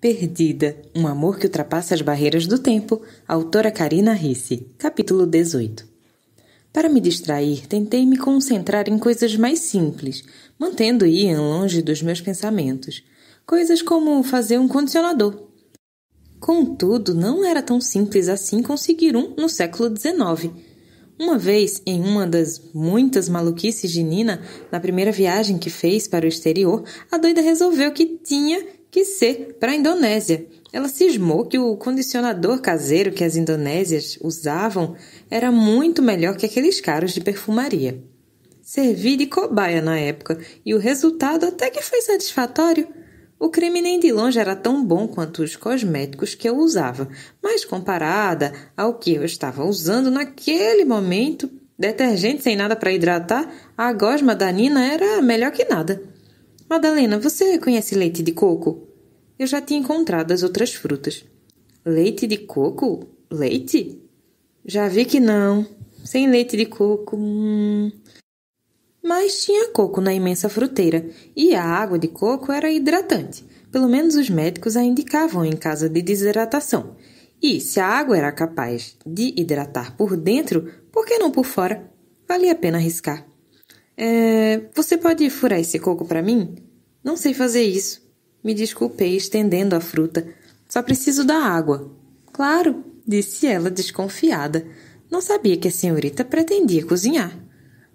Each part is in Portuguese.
Perdida, um amor que ultrapassa as barreiras do tempo, autora Karina Risse, capítulo 18. Para me distrair, tentei me concentrar em coisas mais simples, mantendo Ian longe dos meus pensamentos. Coisas como fazer um condicionador. Contudo, não era tão simples assim conseguir um no século XIX. Uma vez, em uma das muitas maluquices de Nina, na primeira viagem que fez para o exterior, a doida resolveu que tinha que ser para a Indonésia. Ela cismou que o condicionador caseiro que as indonésias usavam era muito melhor que aqueles caros de perfumaria. Servi de cobaia na época e o resultado até que foi satisfatório. O creme nem de longe era tão bom quanto os cosméticos que eu usava, mas comparada ao que eu estava usando naquele momento, detergente sem nada para hidratar, a gosma da Nina era melhor que nada. Madalena, você conhece leite de coco? Eu já tinha encontrado as outras frutas. Leite de coco? Leite? Já vi que não. Sem leite de coco. Hum... Mas tinha coco na imensa fruteira e a água de coco era hidratante. Pelo menos os médicos a indicavam em caso de desidratação. E se a água era capaz de hidratar por dentro, por que não por fora? Valia a pena arriscar. É, você pode furar esse coco para mim? Não sei fazer isso. Me desculpei, estendendo a fruta. Só preciso da água. Claro, disse ela, desconfiada. Não sabia que a senhorita pretendia cozinhar.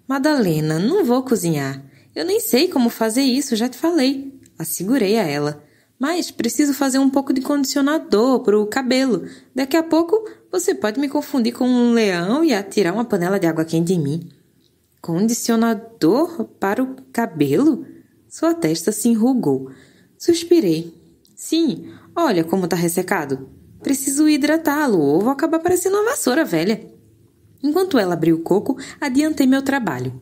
Madalena, não vou cozinhar. Eu nem sei como fazer isso, já te falei. Assegurei a ela. Mas preciso fazer um pouco de condicionador para o cabelo. Daqui a pouco você pode me confundir com um leão e atirar uma panela de água quente em mim. Condicionador para o cabelo? Sua testa se enrugou. Suspirei. Sim, olha como tá ressecado. Preciso hidratá-lo ou vou acabar parecendo uma vassoura velha. Enquanto ela abriu o coco, adiantei meu trabalho.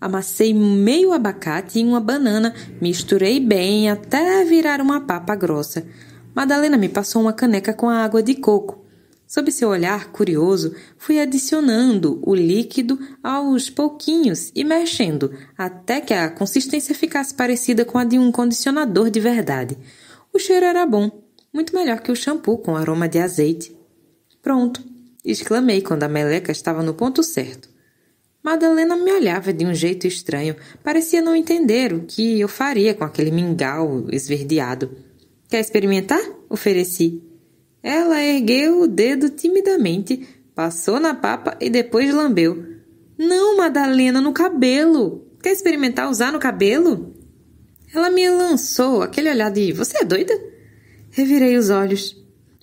Amassei meio abacate e uma banana, misturei bem até virar uma papa grossa. Madalena me passou uma caneca com a água de coco. Sob seu olhar curioso, fui adicionando o líquido aos pouquinhos e mexendo, até que a consistência ficasse parecida com a de um condicionador de verdade. O cheiro era bom, muito melhor que o shampoo com aroma de azeite. Pronto, exclamei quando a meleca estava no ponto certo. Madalena me olhava de um jeito estranho, parecia não entender o que eu faria com aquele mingau esverdeado. Quer experimentar? ofereci. Ela ergueu o dedo timidamente, passou na papa e depois lambeu. Não, Madalena, no cabelo! Quer experimentar usar no cabelo? Ela me lançou aquele olhar de você é doida? Revirei os olhos.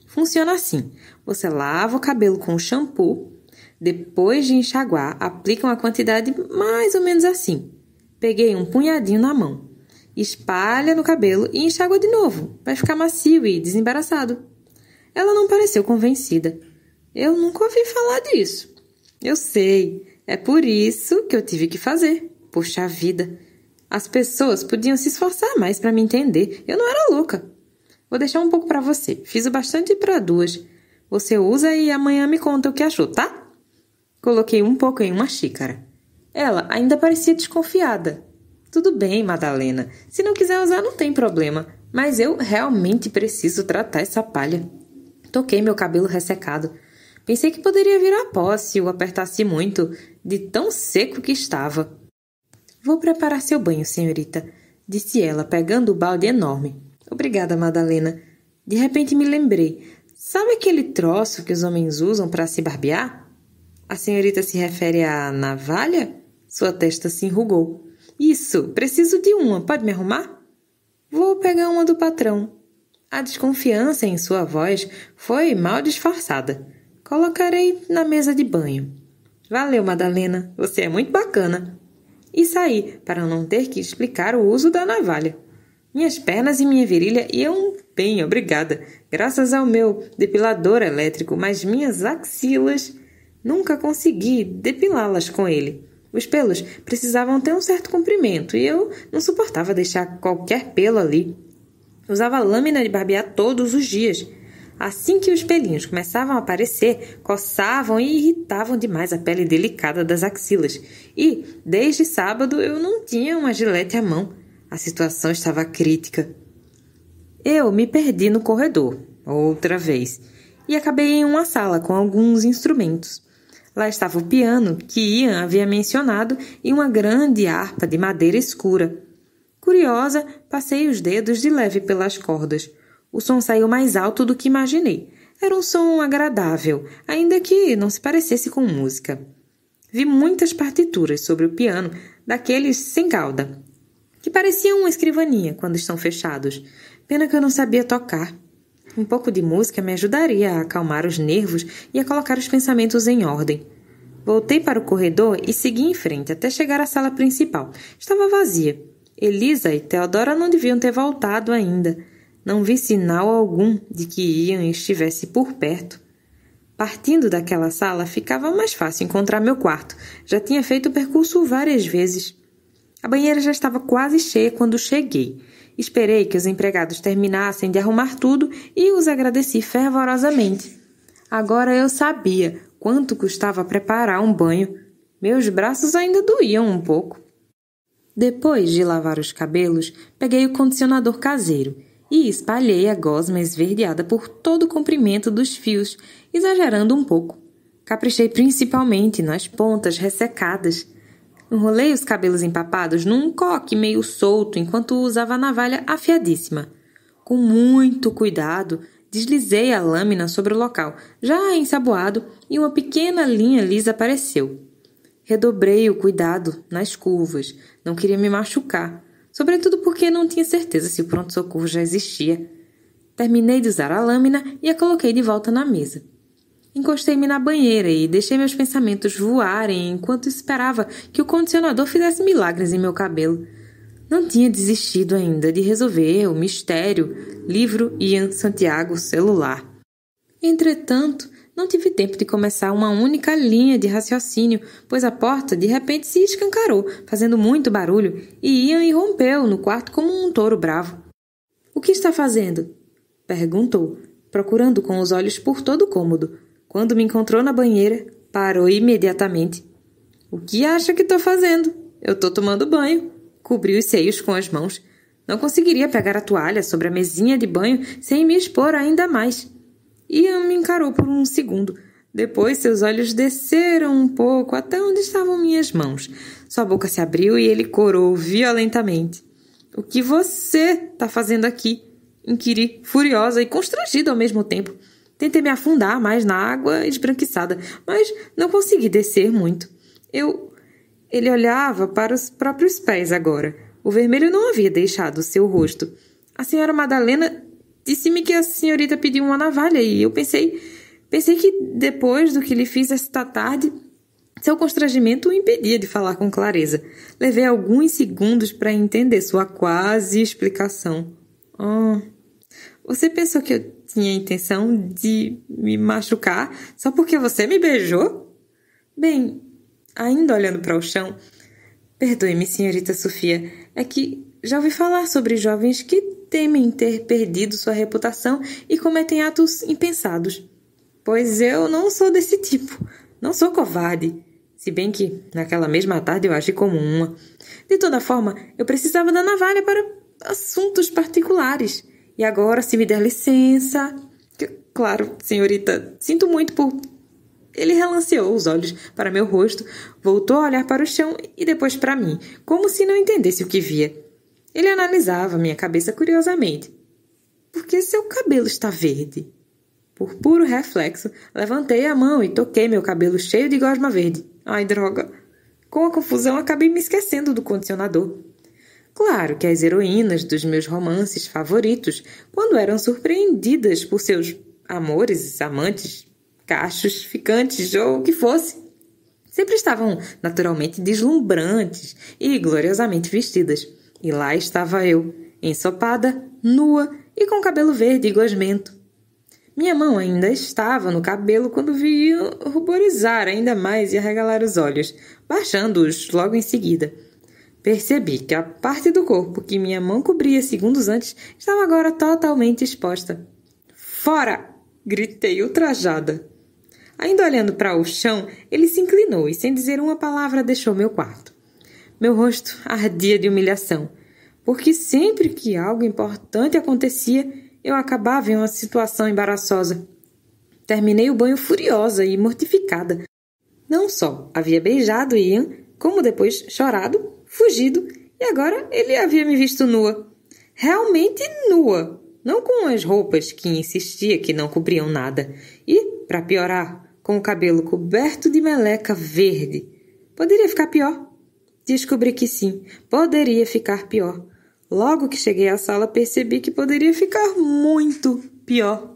Funciona assim: você lava o cabelo com shampoo, depois de enxaguar, aplica uma quantidade mais ou menos assim. Peguei um punhadinho na mão, espalha no cabelo e enxágua de novo. Vai ficar macio e desembaraçado. Ela não pareceu convencida. Eu nunca ouvi falar disso. Eu sei. É por isso que eu tive que fazer. Puxa vida. As pessoas podiam se esforçar mais para me entender. Eu não era louca. Vou deixar um pouco para você. Fiz o bastante para duas. Você usa e amanhã me conta o que achou, tá? Coloquei um pouco em uma xícara. Ela ainda parecia desconfiada. Tudo bem, Madalena. Se não quiser usar, não tem problema. Mas eu realmente preciso tratar essa palha. Toquei meu cabelo ressecado. Pensei que poderia virar pó se o apertasse muito, de tão seco que estava. Vou preparar seu banho, senhorita, disse ela, pegando o balde enorme. Obrigada, Madalena. De repente me lembrei. Sabe aquele troço que os homens usam para se barbear? A senhorita se refere à navalha? Sua testa se enrugou. Isso, preciso de uma. Pode me arrumar? Vou pegar uma do patrão, a desconfiança em sua voz foi mal disfarçada. Colocarei na mesa de banho. Valeu, Madalena, você é muito bacana. E saí para não ter que explicar o uso da navalha. Minhas pernas e minha virilha iam bem, obrigada, graças ao meu depilador elétrico, mas minhas axilas nunca consegui depilá-las com ele. Os pelos precisavam ter um certo comprimento e eu não suportava deixar qualquer pelo ali. Usava lâmina de barbear todos os dias. Assim que os pelinhos começavam a aparecer, coçavam e irritavam demais a pele delicada das axilas. E, desde sábado, eu não tinha uma gilete à mão. A situação estava crítica. Eu me perdi no corredor, outra vez, e acabei em uma sala com alguns instrumentos. Lá estava o piano, que Ian havia mencionado, e uma grande harpa de madeira escura. Curiosa, Passei os dedos de leve pelas cordas. O som saiu mais alto do que imaginei. Era um som agradável, ainda que não se parecesse com música. Vi muitas partituras sobre o piano, daqueles sem cauda, que pareciam uma escrivaninha quando estão fechados. Pena que eu não sabia tocar. Um pouco de música me ajudaria a acalmar os nervos e a colocar os pensamentos em ordem. Voltei para o corredor e segui em frente até chegar à sala principal. Estava vazia. Elisa e Teodora não deviam ter voltado ainda. Não vi sinal algum de que Ian estivesse por perto. Partindo daquela sala, ficava mais fácil encontrar meu quarto. Já tinha feito o percurso várias vezes. A banheira já estava quase cheia quando cheguei. Esperei que os empregados terminassem de arrumar tudo e os agradeci fervorosamente. Agora eu sabia quanto custava preparar um banho. Meus braços ainda doíam um pouco. Depois de lavar os cabelos, peguei o condicionador caseiro e espalhei a gosma esverdeada por todo o comprimento dos fios, exagerando um pouco. Caprichei principalmente nas pontas ressecadas. Enrolei os cabelos empapados num coque meio solto enquanto usava a navalha afiadíssima. Com muito cuidado, deslizei a lâmina sobre o local, já ensaboado, e uma pequena linha lisa apareceu. Redobrei o cuidado nas curvas, não queria me machucar, sobretudo porque não tinha certeza se o pronto-socorro já existia. Terminei de usar a lâmina e a coloquei de volta na mesa. Encostei-me na banheira e deixei meus pensamentos voarem enquanto esperava que o condicionador fizesse milagres em meu cabelo. Não tinha desistido ainda de resolver o mistério, livro Ian Santiago celular. Entretanto, não tive tempo de começar uma única linha de raciocínio, pois a porta de repente se escancarou, fazendo muito barulho, e Ian irrompeu no quarto como um touro bravo. O que está fazendo? perguntou, procurando com os olhos por todo o cômodo. Quando me encontrou na banheira, parou imediatamente. O que acha que estou fazendo? Eu estou tomando banho. Cobri os seios com as mãos. Não conseguiria pegar a toalha sobre a mesinha de banho sem me expor ainda mais. Ian me encarou por um segundo. Depois seus olhos desceram um pouco até onde estavam minhas mãos. Sua boca se abriu e ele corou violentamente. O que você está fazendo aqui? Inquiri, furiosa e constrangida ao mesmo tempo. Tentei me afundar mais na água esbranquiçada, mas não consegui descer muito. Eu. Ele olhava para os próprios pés agora. O vermelho não havia deixado seu rosto. A senhora Madalena Disse-me que a senhorita pediu uma navalha e eu pensei, pensei que depois do que lhe fiz esta tarde, seu constrangimento o impedia de falar com clareza. Levei alguns segundos para entender sua quase explicação. Oh, você pensou que eu tinha intenção de me machucar só porque você me beijou? Bem, ainda olhando para o chão, perdoe-me, senhorita Sofia, é que já ouvi falar sobre jovens que temem ter perdido sua reputação e cometem atos impensados. Pois eu não sou desse tipo. Não sou covarde. Se bem que naquela mesma tarde eu agi como uma. De toda forma, eu precisava da navalha para assuntos particulares. E agora, se me der licença. Claro, senhorita, sinto muito por. Ele relanceou os olhos para meu rosto, voltou a olhar para o chão e depois para mim, como se não entendesse o que via. Ele analisava minha cabeça curiosamente. Por que seu cabelo está verde? Por puro reflexo, levantei a mão e toquei meu cabelo cheio de gosma verde. Ai, droga! Com a confusão, acabei me esquecendo do condicionador. Claro que as heroínas dos meus romances favoritos, quando eram surpreendidas por seus amores, amantes, cachos, ficantes ou o que fosse, sempre estavam naturalmente deslumbrantes e gloriosamente vestidas. E lá estava eu, ensopada, nua e com cabelo verde e gosmento. Minha mão ainda estava no cabelo quando vi ruborizar ainda mais e arregalar os olhos, baixando-os logo em seguida. Percebi que a parte do corpo que minha mão cobria segundos antes estava agora totalmente exposta. Fora! gritei ultrajada. Ainda olhando para o chão, ele se inclinou e, sem dizer uma palavra, deixou meu quarto. Meu rosto ardia de humilhação, porque sempre que algo importante acontecia, eu acabava em uma situação embaraçosa. Terminei o banho furiosa e mortificada. Não só havia beijado Ian, como depois chorado, fugido e agora ele havia me visto nua. Realmente nua, não com as roupas que insistia que não cobriam nada, e, para piorar, com o cabelo coberto de meleca verde. Poderia ficar pior. Descobri que sim, poderia ficar pior. Logo que cheguei à sala, percebi que poderia ficar muito pior.